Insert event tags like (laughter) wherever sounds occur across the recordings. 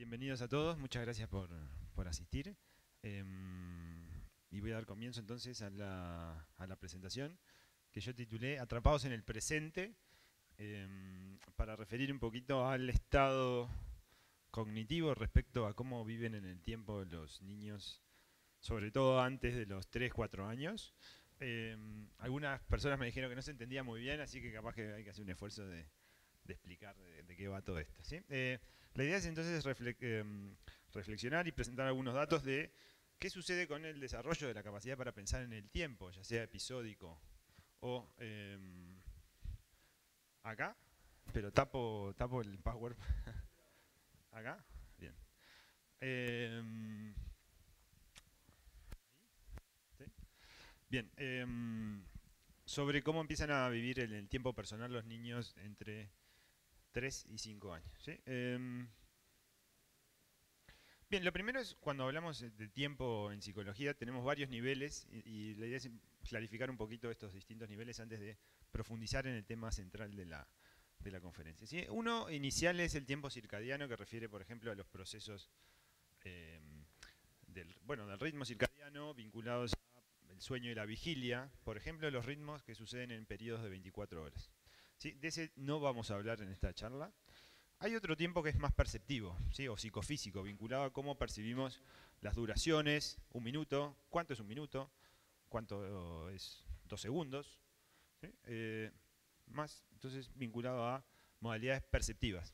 Bienvenidos a todos, muchas gracias por, asistir. Em, y voy a dar comienzo entonces a la, presentación que yo titulé Atrapados en el presente, em, para referir un poquito al estado cognitivo respecto a cómo viven en el tiempo los niños, sobre todo antes de los 3, 4 años. Em, algunas personas me dijeron que no se entendía muy bien, así que capaz que hay que hacer un esfuerzo de, de explicar de, qué va todo esto. ¿sí? Eh, la idea es entonces eh, reflexionar y presentar algunos datos de qué sucede con el desarrollo de la capacidad para pensar en el tiempo, ya sea episódico o em, acá, pero tapo, tapo el power (laughs) acá, bien. Em, bien, em, sobre cómo empiezan a vivir en el tiempo personal los niños entre Tres y cinco años. Em, bien, lo primero es cuando hablamos de tiempo en psicología, tenemos varios niveles y, la idea es clarificar un poquito estos distintos niveles antes de profundizar en el tema central de la, de la conferencia. Uno inicial es el tiempo circadiano que refiere, por ejemplo, a los procesos em, del, bueno, del ritmo circadiano vinculados al sueño y la vigilia, por ejemplo, los ritmos que suceden en periodos de 24 horas. De ese no vamos a hablar en esta charla. Hay otro tiempo que es más perceptivo, ¿sí? o psicofísico, vinculado a cómo percibimos las duraciones, un minuto, cuánto es un minuto, cuánto es dos segundos, eh, más, entonces, vinculado a modalidades perceptivas,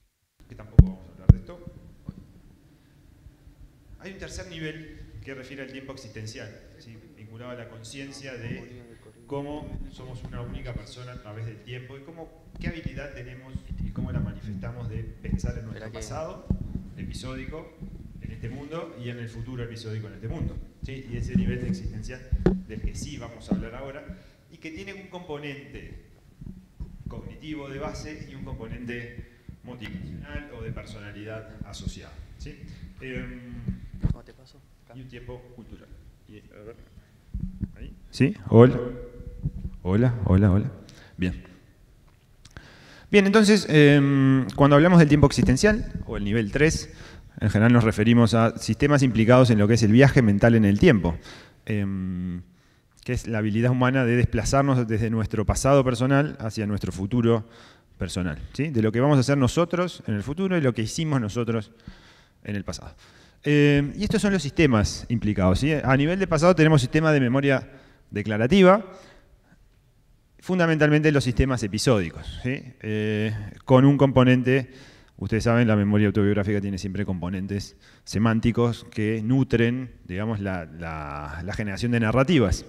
que tampoco vamos a hablar de esto. Hay un tercer nivel que refiere al tiempo existencial, vinculado a la conciencia de cómo somos una única persona a través del tiempo y cómo, qué habilidad tenemos y cómo la manifestamos de pensar en nuestro pasado episódico en este mundo y en el futuro episódico en este mundo. Y ese nivel de existencia del que sí vamos a hablar ahora y que tiene un componente cognitivo de base y un componente motivacional o de personalidad asociada. ¿Cómo eh, te pasó? y un tiempo cultural. ¿Sí? Hola. Hola, hola, hola. Bien. Bien, entonces, em, cuando hablamos del tiempo existencial, o el nivel 3, en general nos referimos a sistemas implicados en lo que es el viaje mental en el tiempo, em, que es la habilidad humana de desplazarnos desde nuestro pasado personal hacia nuestro futuro personal, ¿sí? de lo que vamos a hacer nosotros en el futuro y lo que hicimos nosotros en el pasado. Eh, y estos son los sistemas implicados. A nivel de pasado tenemos sistemas de memoria declarativa, fundamentalmente los sistemas episódicos, eh, con un componente, ustedes saben, la memoria autobiográfica tiene siempre componentes semánticos que nutren, digamos, la, generación de narrativas.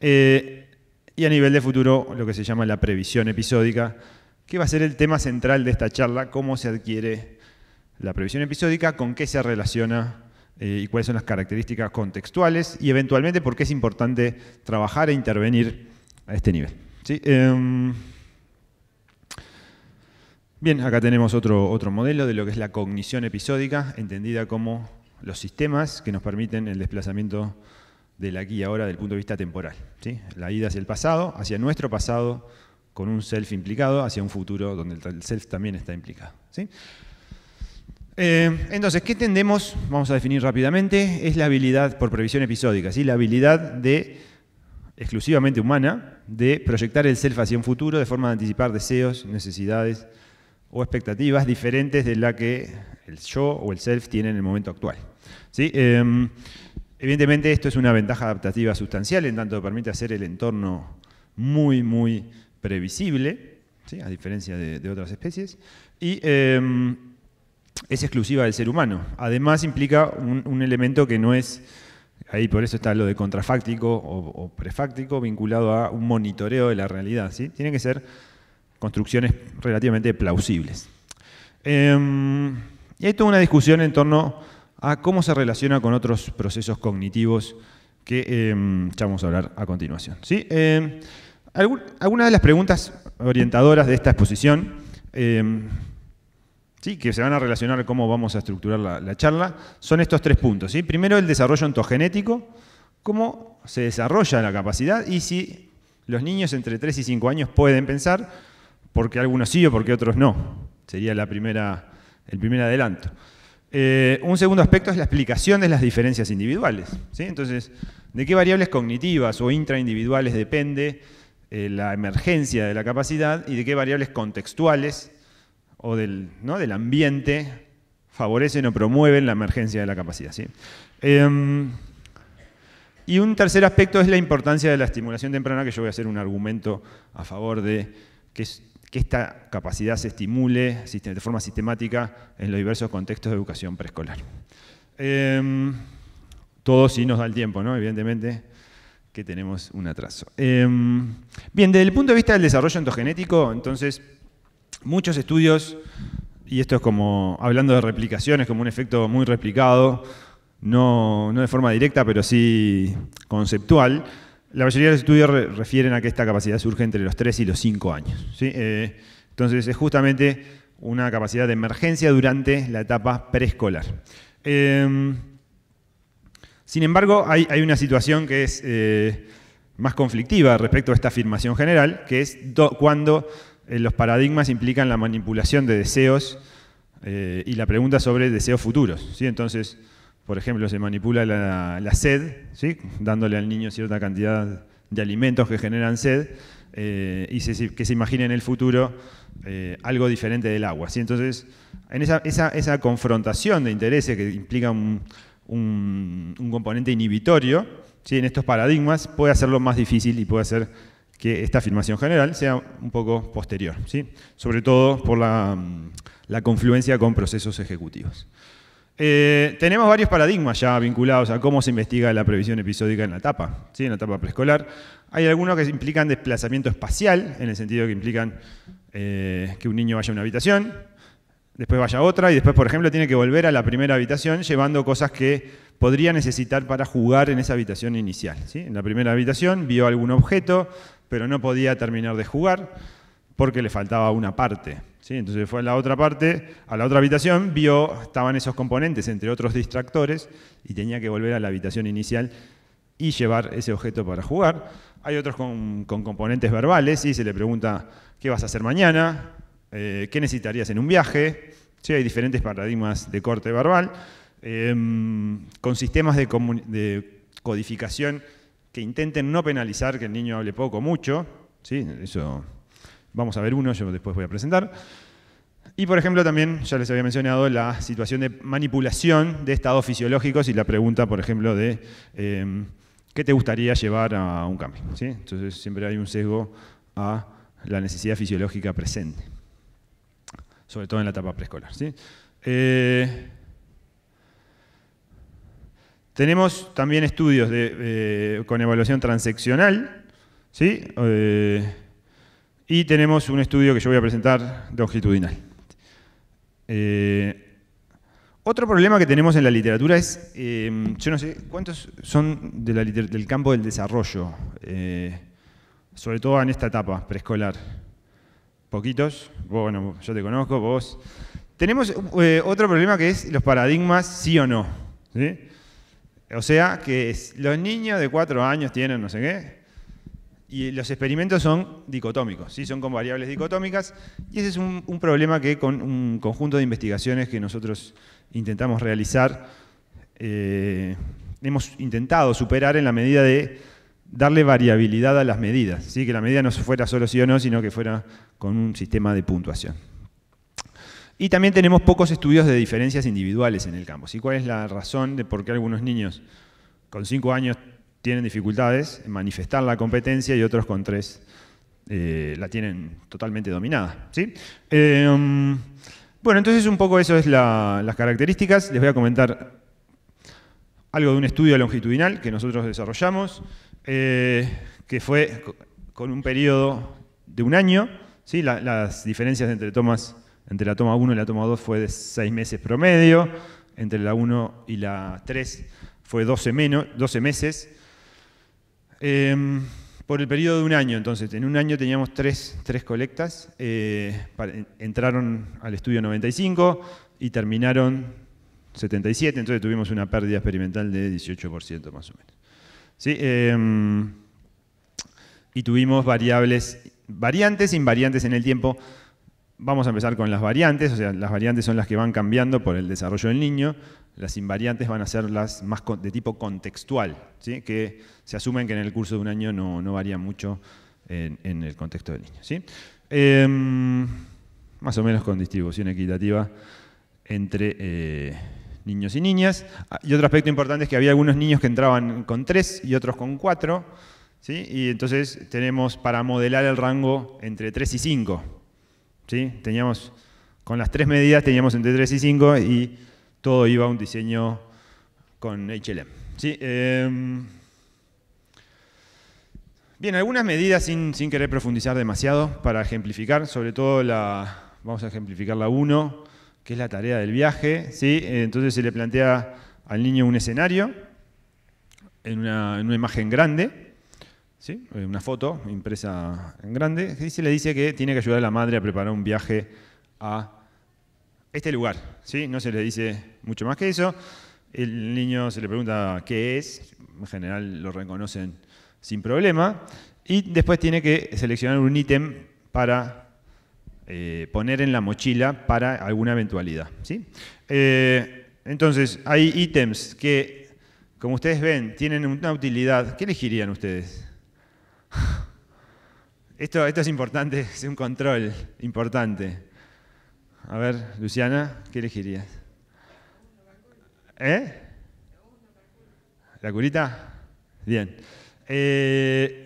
Eh, y a nivel de futuro, lo que se llama la previsión episódica, que va a ser el tema central de esta charla, cómo se adquiere la previsión episódica con qué se relaciona eh, y cuáles son las características contextuales y eventualmente por qué es importante trabajar e intervenir a este nivel. ¿Sí? Em, bien, acá tenemos otro, otro modelo de lo que es la cognición episódica, entendida como los sistemas que nos permiten el desplazamiento del aquí y ahora del punto de vista temporal. ¿sí? La ida hacia el pasado, hacia nuestro pasado, con un self implicado, hacia un futuro donde el self también está implicado. ¿sí? Eh, entonces, ¿qué entendemos? Vamos a definir rápidamente. Es la habilidad por previsión episódica, ¿sí? la habilidad de, exclusivamente humana de proyectar el self hacia un futuro de forma de anticipar deseos, necesidades o expectativas diferentes de la que el yo o el self tiene en el momento actual. ¿Sí? Em, evidentemente esto es una ventaja adaptativa sustancial en tanto que permite hacer el entorno muy, muy previsible, ¿sí? a diferencia de, otras especies. Y... Em, es exclusiva del ser humano. Además implica un, elemento que no es, ahí por eso está lo de contrafáctico o, prefáctico, vinculado a un monitoreo de la realidad. ¿sí? Tienen que ser construcciones relativamente plausibles. Em, y hay toda una discusión en torno a cómo se relaciona con otros procesos cognitivos que em, ya vamos a hablar a continuación. ¿sí? Em, algunas de las preguntas orientadoras de esta exposición que se van a relacionar cómo vamos a estructurar la, charla, son estos tres puntos. ¿sí? Primero, el desarrollo ontogenético, cómo se desarrolla la capacidad y si los niños entre 3 y 5 años pueden pensar, porque algunos sí o porque otros no. Sería el primer adelanto. Eh, un segundo aspecto es la explicación de las diferencias individuales. Entonces, ¿de qué variables cognitivas o intraindividuales depende eh, la emergencia de la capacidad y de qué variables contextuales o del, ¿no? del ambiente favorecen o promueven la emergencia de la capacidad. ¿sí? Em, y un tercer aspecto es la importancia de la estimulación temprana, que yo voy a hacer un argumento a favor de que, esta capacidad se estimule de forma sistemática en los diversos contextos de educación preescolar. Todos em, todo si sí nos da el tiempo, evidentemente que tenemos un atraso. Em, bien, desde el punto de vista del desarrollo endogenético, entonces muchos estudios, y esto es como hablando de replicaciones, como un efecto muy replicado, no, de forma directa, pero sí conceptual, la mayoría de los estudios refieren a que esta capacidad surge entre los 3 y los 5 años. Eh, entonces es justamente una capacidad de emergencia durante la etapa preescolar. Em, sin embargo, hay, una situación que es eh, más conflictiva respecto a esta afirmación general, que es cuando eh, los paradigmas implican la manipulación de deseos eh, y la pregunta sobre deseos futuros. ¿sí? Entonces, por ejemplo, se manipula la, sed, ¿sí? dándole al niño cierta cantidad de alimentos que generan sed eh, y que se imagine en el futuro algo diferente del agua. ¿sí? Entonces, en esa, confrontación de intereses que implica un, un componente inhibitorio, ¿sí? en estos paradigmas, puede hacerlo más difícil y puede hacer que esta afirmación general sea un poco posterior, ¿sí? sobre todo por la, mm, confluencia con procesos ejecutivos. Eh, tenemos varios paradigmas ya vinculados a cómo se investiga la previsión episódica en la etapa, ¿sí? en la etapa preescolar. Hay algunos que implican desplazamiento espacial, en el sentido que implican eh, que un niño vaya a una habitación, después vaya a otra, y después, por ejemplo, tiene que volver a la primera habitación llevando cosas que podría necesitar para jugar en esa habitación inicial. ¿sí? En la primera habitación vio algún objeto, pero no podía terminar de jugar porque le faltaba una parte. ¿sí? Entonces fue a la otra parte, a la otra habitación, vio, estaban esos componentes, entre otros distractores, y tenía que volver a la habitación inicial y llevar ese objeto para jugar. Hay otros con, componentes verbales, y se le pregunta, ¿qué vas a hacer mañana? Eh, ¿Qué necesitarías en un viaje? ¿Sí? Hay diferentes paradigmas de corte verbal. Em, con sistemas de, codificación que intenten no penalizar que el niño hable poco o mucho, ¿sí? eso vamos a ver uno, yo después voy a presentar. Y por ejemplo también, ya les había mencionado, la situación de manipulación de estados fisiológicos y la pregunta, por ejemplo, de em, qué te gustaría llevar a un cambio. ¿Sí? Entonces siempre hay un sesgo a la necesidad fisiológica presente, sobre todo en la etapa preescolar. ¿sí? Eh, tenemos también estudios eh, con evaluación transeccional, ¿sí? Eh, y tenemos un estudio que yo voy a presentar de longitudinal. Eh, otro problema que tenemos en la literatura es, yo no sé, ¿cuántos son del campo del desarrollo? sobre todo en esta etapa preescolar. Poquitos, bueno, yo te conozco, vos. Tenemos otro problema que es los paradigmas sí o no. ¿sí? O sea, que los niños de 4 años tienen no sé qué. Y los experimentos son dicotómicos, ¿sí? son con variables dicotómicas. Y ese es un, problema que con un conjunto de investigaciones que nosotros intentamos realizar, eh, hemos intentado superar en la medida de darle variabilidad a las medidas, ¿sí? que la medida no fuera solo sí o no, sino que fuera con un sistema de puntuación. Y también tenemos pocos estudios de diferencias individuales en el campo. ¿Cuál es la razón de por qué algunos niños con 5 años tienen dificultades en manifestar la competencia y otros con 3 eh, la tienen totalmente dominada? Eh, bueno, entonces un poco eso es las características. Les voy a comentar algo de un estudio longitudinal que nosotros desarrollamos, eh, que fue con un periodo de un año, las diferencias entre tomas entre la toma 1 y la toma 2 fue de 6 meses promedio, entre la 1 y la 3 fue 12, menos, 12 meses. Em, por el periodo de un año, entonces, en un año teníamos 3 colectas, eh, entraron al estudio 95 y terminaron 77, entonces tuvimos una pérdida experimental de 18% más o menos. Em, y tuvimos variables, variantes, invariantes en el tiempo, Vamos a empezar con las variantes, o sea, las variantes son las que van cambiando por el desarrollo del niño, las invariantes van a ser las más de tipo contextual, que se asumen que en el curso de un año no, varía mucho en, el contexto del niño. ¿sí? Em, más o menos con distribución equitativa entre eh, niños y niñas. Ah, y otro aspecto importante es que había algunos niños que entraban con tres y otros con cuatro, ¿sí? y entonces tenemos para modelar el rango entre 3 y 5. ¿sí? Teníamos, con las tres medidas teníamos entre 3 y 5 y todo iba a un diseño con HLM. ¿sí? Em, bien, algunas medidas sin, querer profundizar demasiado para ejemplificar, sobre todo la, vamos a ejemplificar la 1, que es la tarea del viaje. ¿sí? Entonces se le plantea al niño un escenario en una imagen grande ¿sí? Eh, una foto impresa en grande, se le dice que tiene que ayudar a la madre a preparar un viaje a este lugar. ¿sí? No se le dice mucho más que eso. El niño se le pregunta qué es, en general lo reconocen sin problema, y después tiene que seleccionar un ítem para eh, poner en la mochila para alguna eventualidad. ¿sí? Eh, entonces, hay ítems que, como ustedes ven, tienen una utilidad. ¿Qué elegirían ustedes? Esto, es importante, es un control importante. A ver, Luciana, ¿qué elegirías? ¿Eh? ¿La curita? Bien. Eh,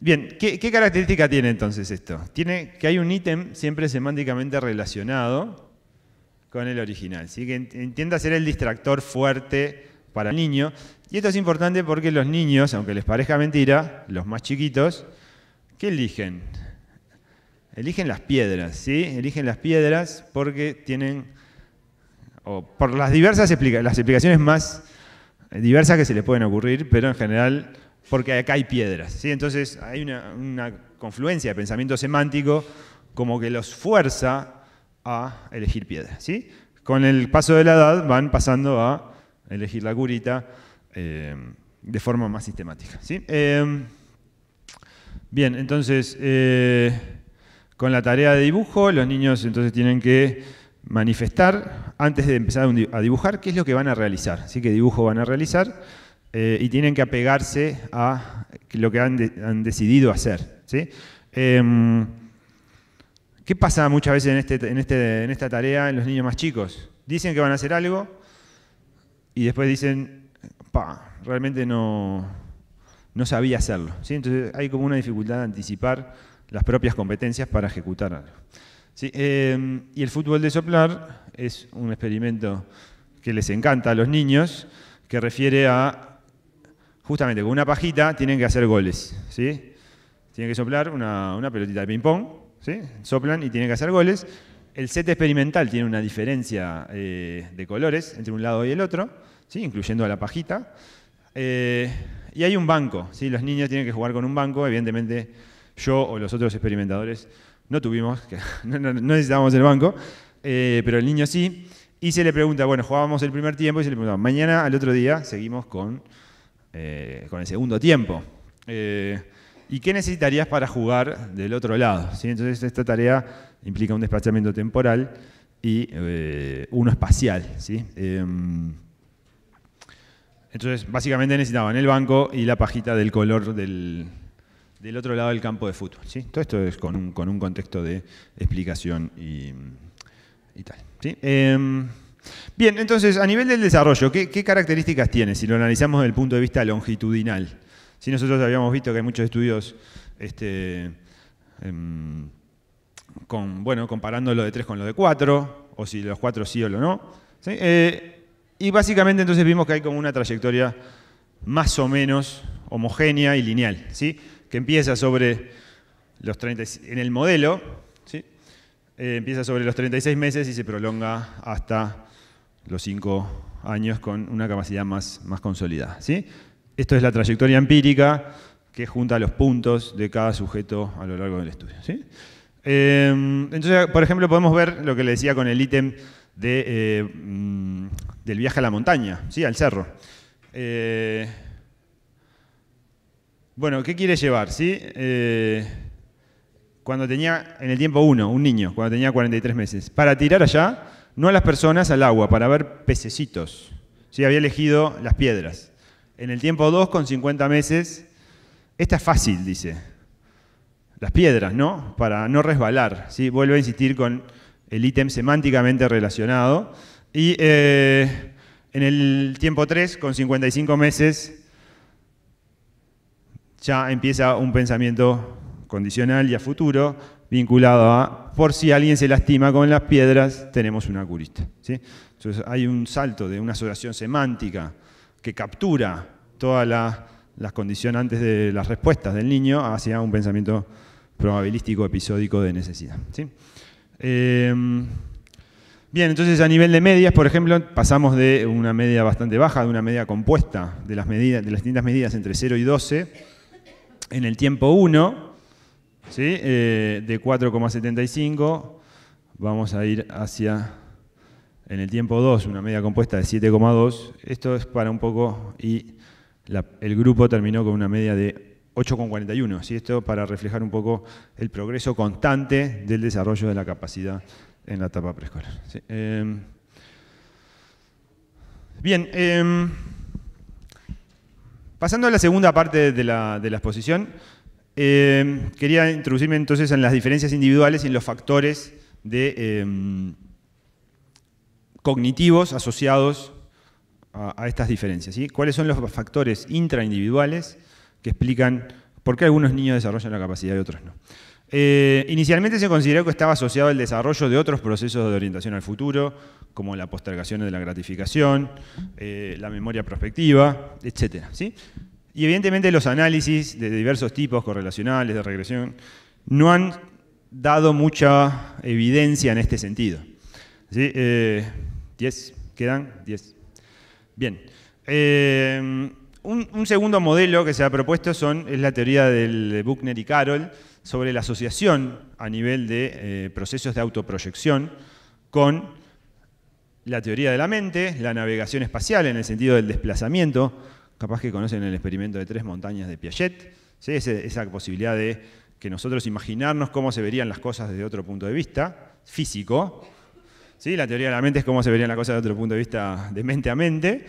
Bien, ¿qué, característica tiene entonces esto? Tiene que hay un ítem siempre semánticamente relacionado con el original, ¿sí? que intenta ser el distractor fuerte para el niño. Y esto es importante porque los niños, aunque les parezca mentira, los más chiquitos, ¿qué eligen? Eligen las piedras, ¿sí? Eligen las piedras porque tienen, o por las diversas explica las explicaciones más diversas que se les pueden ocurrir, pero en general porque acá hay piedras, ¿sí? Entonces hay una, una confluencia de pensamiento semántico como que los fuerza a elegir piedras, ¿sí? Con el paso de la edad van pasando a elegir la curita eh, de forma más sistemática. ¿sí? Em, bien, entonces, eh, con la tarea de dibujo, los niños entonces tienen que manifestar, antes de empezar a dibujar, qué es lo que van a realizar, ¿sí? qué dibujo van a realizar, eh, y tienen que apegarse a lo que han, decidido hacer. ¿sí? Em, ¿Qué pasa muchas veces este, este, en esta tarea en los niños más chicos? Dicen que van a hacer algo, y después dicen, pa, realmente no, no sabía hacerlo. ¿sí? Entonces hay como una dificultad de anticipar las propias competencias para ejecutar algo. Em, y el fútbol de soplar es un experimento que les encanta a los niños, que refiere a, justamente con una pajita tienen que hacer goles. ¿sí? Tienen que soplar una, una pelotita de ping-pong, ¿sí? soplan y tienen que hacer goles. El set experimental tiene una diferencia eh, de colores entre un lado y el otro, incluyendo a la pajita. Eh, y hay un banco, ¿sí? los niños tienen que jugar con un banco, evidentemente yo o los otros experimentadores no tuvimos, (laughs) no, necesitábamos el banco, eh, pero el niño sí. Y se le pregunta, bueno, jugábamos el primer tiempo y se le pregunta, mañana al otro día seguimos con, el segundo tiempo. ¿Y qué necesitarías para jugar del otro lado? ¿Sí? Entonces esta tarea implica un desplazamiento temporal y eh, uno espacial. ¿sí? Em, entonces básicamente necesitaban el banco y la pajita del color del, otro lado del campo de fútbol. ¿sí? Todo esto es con un, contexto de explicación y, tal. Em, bien, entonces a nivel del desarrollo, ¿qué, ¿qué características tiene si lo analizamos desde el punto de vista longitudinal? Si nosotros habíamos visto que hay muchos estudios este, em, bueno, comparando lo de 3 con lo de 4, o si los 4 sí o lo no. Eh, y básicamente entonces vimos que hay como una trayectoria más o menos homogénea y lineal, ¿sí? que empieza sobre los 30, en el modelo, eh, empieza sobre los 36 meses y se prolonga hasta los 5 años con una capacidad más, más consolidada. ¿sí? Esto es la trayectoria empírica que junta los puntos de cada sujeto a lo largo del estudio. Eh, entonces, por ejemplo, podemos ver lo que le decía con el ítem eh, mm, del viaje a la montaña, ¿sí? al cerro. Eh, bueno, ¿qué quiere llevar? ¿sí? cuando tenía, en el tiempo uno, un niño, cuando tenía 43 meses, para tirar allá, no a las personas, al agua, para ver pececitos. ¿sí? Había elegido las piedras en el tiempo 2 con 50 meses. Esta es fácil, dice. Las piedras, ¿no? Para no resbalar. ¿sí? Vuelve a insistir con el ítem semánticamente relacionado. Y eh, en el tiempo 3, con 55 meses, ya empieza un pensamiento condicional y a futuro vinculado a por si alguien se lastima con las piedras, tenemos una curita. Entonces hay un salto de una asociación semántica que captura todas las las antes de las respuestas del niño hacia un pensamiento probabilístico episódico de necesidad. Em, bien, entonces a nivel de medias, por ejemplo, pasamos de una media bastante baja, de una media compuesta de las, medidas, de las distintas medidas entre 0 y 12, en el tiempo 1, ¿sí? Eh, de 4,75, vamos a ir hacia en el tiempo 2 una media compuesta de 7,2. Esto es para un poco y el grupo terminó con una media de 8,41. Esto para reflejar un poco el progreso constante del desarrollo de la capacidad en la etapa preescolar. Em, bien, em, pasando a la segunda parte de la, exposición, em, quería introducirme entonces en las diferencias individuales y en los factores de cognitivos asociados a, estas diferencias. ¿Cuáles son los factores intraindividuales que explican por qué algunos niños desarrollan la capacidad y otros no? Eh, inicialmente se consideró que estaba asociado el desarrollo de otros procesos de orientación al futuro, como la postergación de la gratificación, eh, la memoria prospectiva, etc. Y evidentemente los análisis de diversos tipos, correlacionales, de regresión, no han dado mucha evidencia en este sentido. Sí, eh, diez, quedan 10. Bien. Eh, un, segundo modelo que se ha propuesto son, es la teoría de Buckner y Carol sobre la asociación a nivel de eh, procesos de autoproyección con la teoría de la mente, la navegación espacial en el sentido del desplazamiento. Capaz que conocen el experimento de tres montañas de Piaget, esa posibilidad de que nosotros imaginarnos cómo se verían las cosas desde otro punto de vista, físico, la teoría de la mente es cómo se verían las cosas desde otro punto de vista de mente a mente.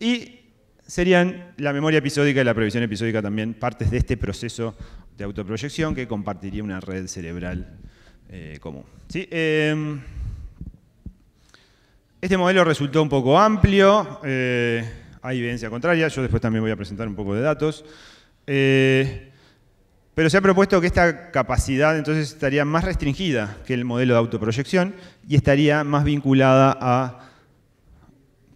Y serían la memoria episódica y la previsión episódica también partes de este proceso de autoproyección que compartiría una red cerebral eh, común. ¿Sí? Em, este modelo resultó un poco amplio, eh, hay evidencia contraria, yo después también voy a presentar un poco de datos. Eh, pero se ha propuesto que esta capacidad entonces estaría más restringida que el modelo de autoproyección y estaría más vinculada a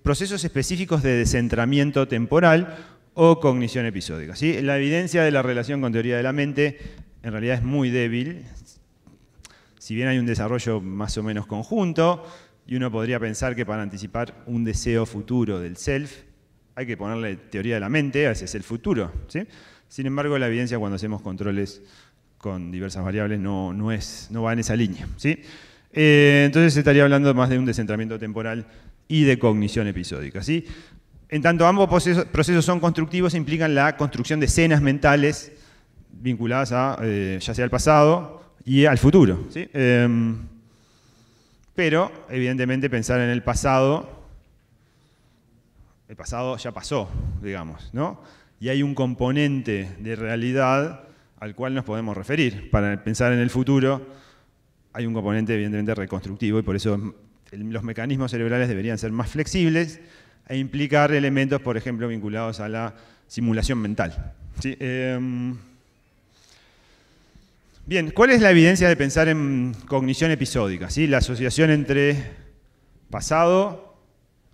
procesos específicos de descentramiento temporal o cognición episódica. La evidencia de la relación con teoría de la mente en realidad es muy débil. Si bien hay un desarrollo más o menos conjunto, y uno podría pensar que para anticipar un deseo futuro del self, hay que ponerle teoría de la mente a ese el futuro. ¿sí? Sin embargo, la evidencia cuando hacemos controles con diversas variables no, es, no va en esa línea. ¿sí? Eh, entonces estaría hablando más de un descentramiento temporal y de cognición episódica. ¿sí? En tanto ambos procesos son constructivos, e implican la construcción de escenas mentales vinculadas a, eh, ya sea al pasado y al futuro. Em, pero, evidentemente, pensar en el pasado, el pasado ya pasó, digamos, ¿no? y hay un componente de realidad al cual nos podemos referir. Para pensar en el futuro hay un componente evidentemente reconstructivo y por eso los mecanismos cerebrales deberían ser más flexibles e implicar elementos, por ejemplo, vinculados a la simulación mental. Em, bien, ¿cuál es la evidencia de pensar en cognición episódica? ¿Sí? La asociación entre pasado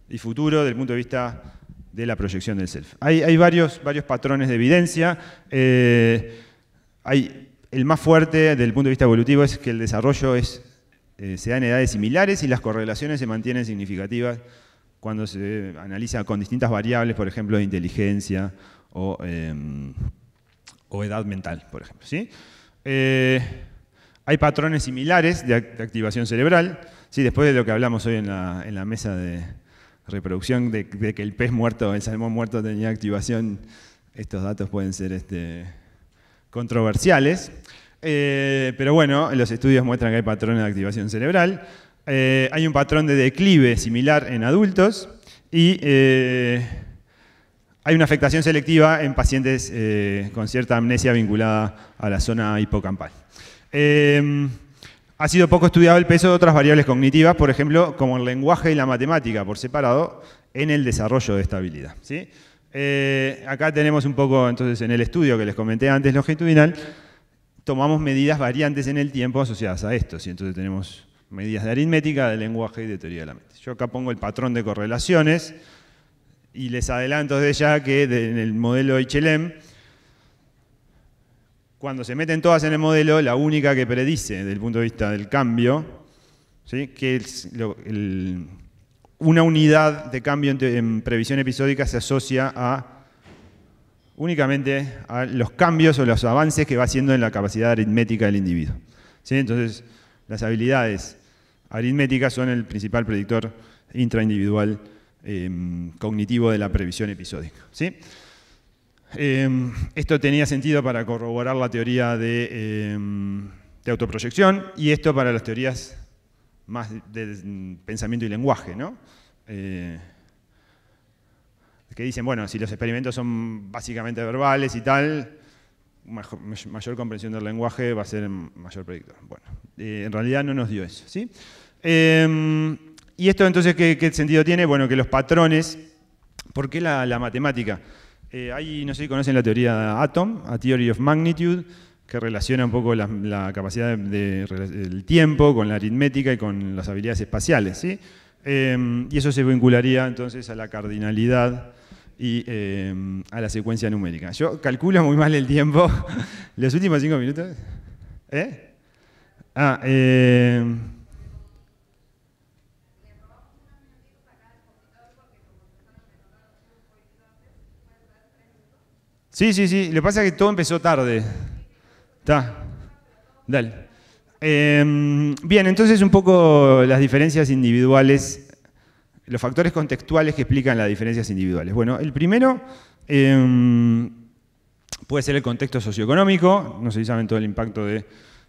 y futuro desde el punto de vista de la proyección del self. Hay, varios, varios, patrones de evidencia. Eh, hay, el más fuerte desde el punto de vista evolutivo es que el desarrollo es, eh, se da en edades similares y las correlaciones se mantienen significativas cuando se analiza con distintas variables, por ejemplo, de inteligencia o, eh, edad mental, por ejemplo. ¿sí? hay patrones similares de, activación cerebral. ¿sí? Después de lo que hablamos hoy en la mesa de, reproducción de, que el pez muerto, el salmón muerto tenía activación, estos datos pueden ser este, controversiales. Eh, pero bueno, los estudios muestran que hay patrones de activación cerebral. Eh, hay un patrón de declive similar en adultos y eh, hay una afectación selectiva en pacientes con cierta amnesia vinculada a la zona hipocampal. Ha sido poco estudiado el peso de otras variables cognitivas, por ejemplo, como el lenguaje y la matemática por separado, en el desarrollo de esta habilidad. Eh, acá tenemos un poco, entonces, en el estudio que les comenté antes, longitudinal, tomamos medidas variantes en el tiempo asociadas a esto. Entonces tenemos medidas de aritmética, de lenguaje y de teoría de la mente. Yo acá pongo el patrón de correlaciones y les adelanto de ya que en el modelo HLM e cuando se meten todas en el modelo, la única que predice desde el punto de vista del cambio, que una unidad de cambio en, previsión episódica se asocia a únicamente a los cambios o los avances que va haciendo en la capacidad aritmética del individuo. Entonces, las habilidades aritméticas son el principal predictor intraindividual em, cognitivo de la previsión episódica. ¿sí? Em, esto tenía sentido para corroborar la teoría em, de, autoproyección y esto para las teorías más de, mm, pensamiento y lenguaje, ¿no? Eh, que dicen, bueno, si los experimentos son básicamente verbales y tal, mayor comprensión del lenguaje va a ser mayor predictor. Bueno, eh, en realidad no nos dio eso, ¿sí? Em, ¿Y esto entonces ¿qué, sentido tiene? Bueno, que los patrones, ¿por qué la matemática? Eh, ahí no sé si conocen la teoría de Atom, a Theory of Magnitude, que relaciona un poco la, capacidad del tiempo con la aritmética y con las habilidades espaciales. ¿sí? Em, y eso se vincularía entonces a la cardinalidad y em, a la secuencia numérica. Yo calculo muy mal el tiempo. (laughs) ¿Los últimos cinco minutos? ¿Eh? Ah, em, Sí, sí, sí. Lo que pasa es que todo empezó tarde. Está. Dale. Em, bien, entonces un poco las diferencias individuales, los factores contextuales que explican las diferencias individuales. Bueno, el primero em, puede ser el contexto socioeconómico. No sé si saben todo el impacto de...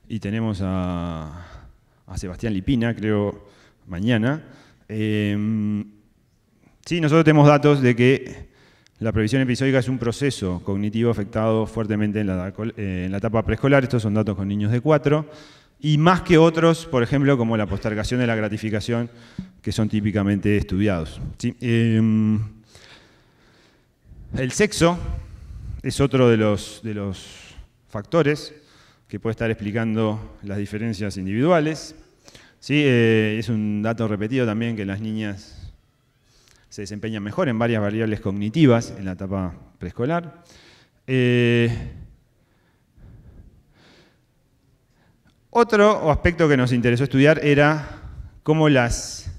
Y tenemos a, Sebastián Lipina, creo, mañana. Em, sí, nosotros tenemos datos de que la previsión episódica es un proceso cognitivo afectado fuertemente en la, eh, etapa preescolar, estos son datos con niños de 4, y más que otros, por ejemplo, como la postergación de la gratificación, que son típicamente estudiados. Em, el sexo es otro de los, de los factores que puede estar explicando las diferencias individuales. Eh, es un dato repetido también que las niñas se desempeña mejor en varias variables cognitivas en la etapa preescolar. Eh, otro aspecto que nos interesó estudiar era cómo las,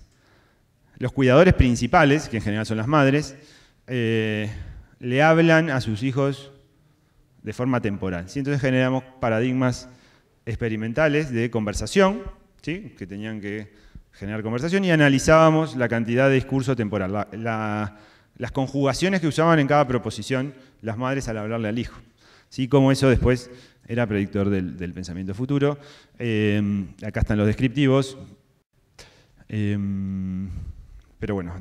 los cuidadores principales, que en general son las madres, eh, le hablan a sus hijos de forma temporal. Entonces generamos paradigmas experimentales de conversación, que tenían que generar conversación y analizábamos la cantidad de discurso temporal, las conjugaciones que usaban en cada proposición las madres al hablarle al hijo. ¿Sí? Como eso después era predictor del, pensamiento futuro. Eh, acá están los descriptivos. Eh, pero bueno,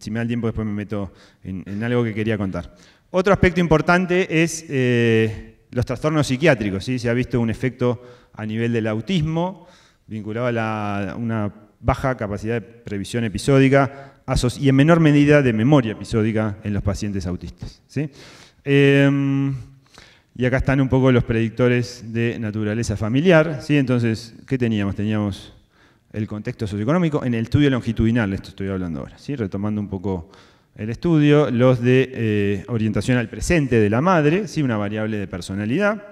si me da el tiempo después me meto en, algo que quería contar. Otro aspecto importante es eh, los trastornos psiquiátricos. ¿sí? Se ha visto un efecto a nivel del autismo, vinculado a una baja capacidad de previsión episódica y en menor medida de memoria episódica en los pacientes autistas. Em, y acá están un poco los predictores de naturaleza familiar. ¿sí? Entonces, ¿qué teníamos? Teníamos el contexto socioeconómico en el estudio longitudinal, esto estoy hablando ahora, ¿sí? retomando un poco el estudio, los de eh, orientación al presente de la madre, ¿sí? una variable de personalidad,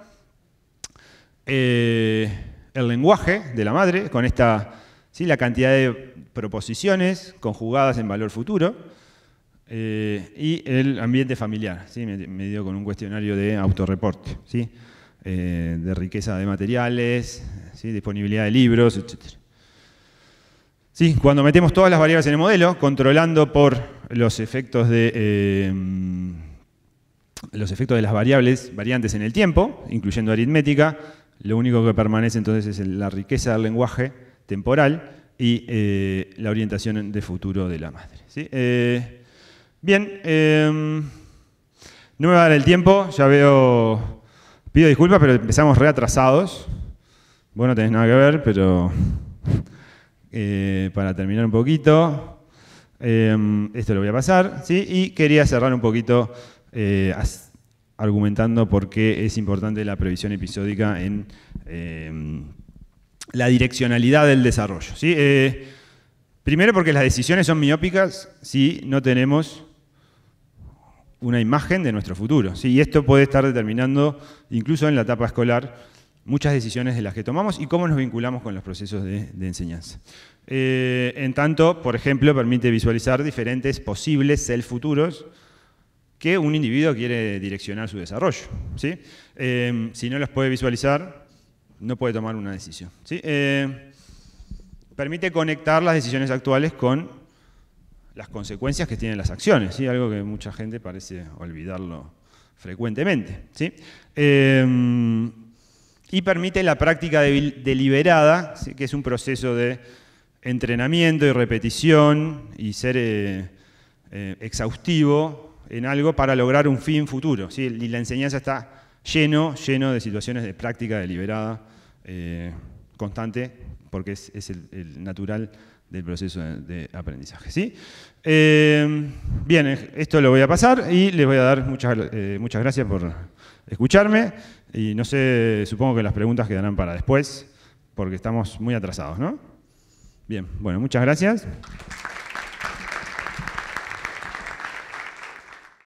eh, el lenguaje de la madre, con esta la cantidad de proposiciones conjugadas en valor futuro eh, y el ambiente familiar, ¿sí? medido con un cuestionario de autorreporte, ¿sí? Eh, de riqueza de materiales, ¿sí? disponibilidad de libros, etc. cuando metemos todas las variables en el modelo, controlando por los efectos de... Eh, los efectos de las variables variantes en el tiempo, incluyendo aritmética, lo único que permanece entonces es la riqueza del lenguaje temporal y eh, la orientación de futuro de la madre. Eh, bien, em, no me va a dar el tiempo, ya veo, pido disculpas, pero empezamos reatrasados. Vos no tenés nada que ver, pero eh, para terminar un poquito, em, esto lo voy a pasar, ¿sí? y quería cerrar un poquito argumentando por qué es importante la previsión episódica en em, la direccionalidad del desarrollo. ¿sí? Eh, primero porque las decisiones son miópicas si no tenemos una imagen de nuestro futuro. ¿sí? Y esto puede estar determinando, incluso en la etapa escolar, muchas decisiones de las que tomamos y cómo nos vinculamos con los procesos de, enseñanza. Eh, en tanto, por ejemplo, permite visualizar diferentes posibles self futuros que un individuo quiere direccionar su desarrollo. ¿sí? Eh, si no los puede visualizar, no puede tomar una decisión. Eh, permite conectar las decisiones actuales con las consecuencias que tienen las acciones, algo que mucha gente parece olvidarlo frecuentemente. Eh, y permite la práctica deliberada, que es un proceso de entrenamiento y repetición y ser eh, exhaustivo en algo para lograr un fin futuro. Y la enseñanza está lleno, lleno de situaciones de práctica deliberada eh, constante, porque es, el, natural del proceso de, aprendizaje. ¿sí? Eh, bien, eh, esto lo voy a pasar y les voy a dar muchas, muchas gracias por escucharme y no sé, supongo que las preguntas quedarán para después, porque estamos muy atrasados, ¿no? Bien, bueno, muchas gracias.